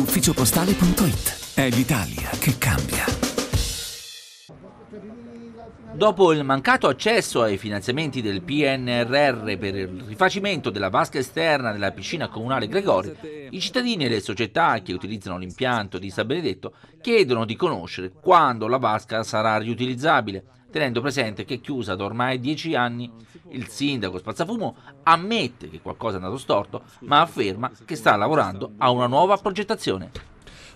ufficiopostale.it. È l'Italia che cambia. Dopo il mancato accesso ai finanziamenti del PNRR per il rifacimento della vasca esterna della piscina comunale Gregori, i cittadini e le società che utilizzano l'impianto di San Benedetto chiedono di conoscere quando la vasca sarà riutilizzabile, tenendo presente che chiusa da ormai dieci anni il sindaco Spazzafumo ammette che qualcosa è andato storto, ma afferma che sta lavorando a una nuova progettazione.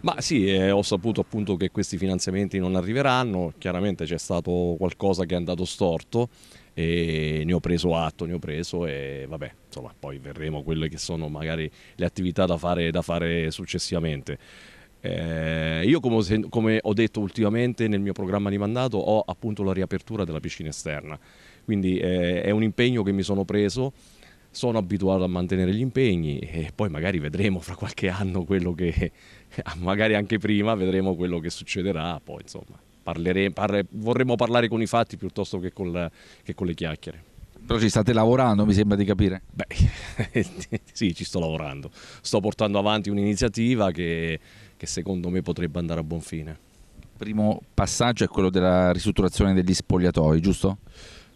Ma sì, eh, ho saputo appunto che questi finanziamenti non arriveranno, chiaramente c'è stato qualcosa che è andato storto e ne ho preso atto, ne ho preso e vabbè, insomma, poi verremo quelle che sono magari le attività da fare, da fare successivamente. Eh, io come, come, ho detto ultimamente nel mio programma di mandato ho appunto la riapertura della piscina esterna, quindi eh, è un impegno che mi sono preso, sono abituato a mantenere gli impegni e poi magari vedremo fra qualche anno quello che, magari anche prima vedremo quello che succederà, poi insomma parlere, parle, vorremmo parlare con i fatti piuttosto che, col, che con le chiacchiere. Però ci state lavorando, mi sembra di capire. Beh, sì, ci sto lavorando. Sto portando avanti un'iniziativa che che secondo me potrebbe andare a buon fine. Primo passaggio è quello della ristrutturazione degli spogliatoi, giusto?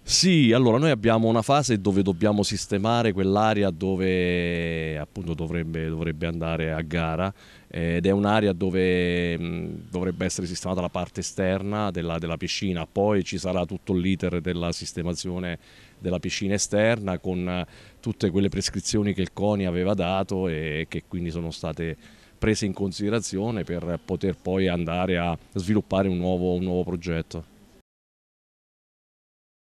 Sì, allora noi abbiamo una fase dove dobbiamo sistemare quell'area dove appunto dovrebbe, dovrebbe andare a gara ed è un'area dove mh, dovrebbe essere sistemata la parte esterna della, della piscina, poi ci sarà tutto l'iter della sistemazione della piscina esterna con tutte quelle prescrizioni che il CONI aveva dato e che quindi sono state prese in considerazione per poter poi andare a sviluppare un nuovo, un nuovo progetto.